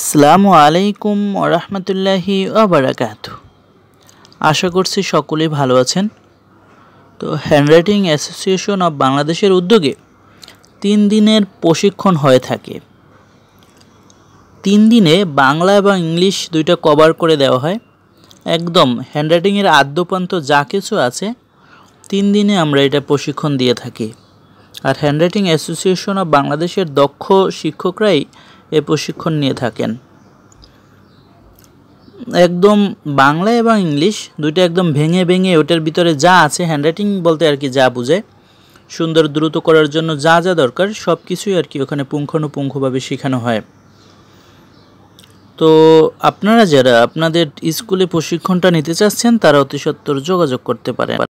আসসালামু আলাইকুম রহমতুল্লাহি আবরাকাত আশা করছি সকলে ভালো আছেন তো হ্যান্ডরাইটিং অ্যাসোসিয়েশন অব বাংলাদেশের উদ্যোগে তিন দিনের প্রশিক্ষণ হয়ে থাকে তিন দিনে বাংলা এবং ইংলিশ দুইটা কভার করে দেওয়া হয় একদম হ্যান্ডরাইটিংয়ের আদ্যপ্রান্ত যা কিছু আছে তিন দিনে আমরা এটা প্রশিক্ষণ দিয়ে থাকি আর হ্যান্ডরাইটিং অ্যাসোসিয়েশন অব বাংলাদেশের দক্ষ শিক্ষকরাই এ প্রশিক্ষণ নিয়ে থাকেন একদম বাংলা এবং ইংলিশ দুইটা একদম ভেঙে ভেঙে ওটার ভিতরে যা আছে হ্যান্ডরাইটিং বলতে আর কি যা বুঝে সুন্দর দ্রুত করার জন্য যা যা দরকার সব কিছুই আর কি ওখানে পুঙ্খানুপুঙ্খভাবে শেখানো হয় তো আপনারা যারা আপনাদের স্কুলে প্রশিক্ষণটা নিতে চাচ্ছেন তারা অতি সত্বর যোগাযোগ করতে পারেন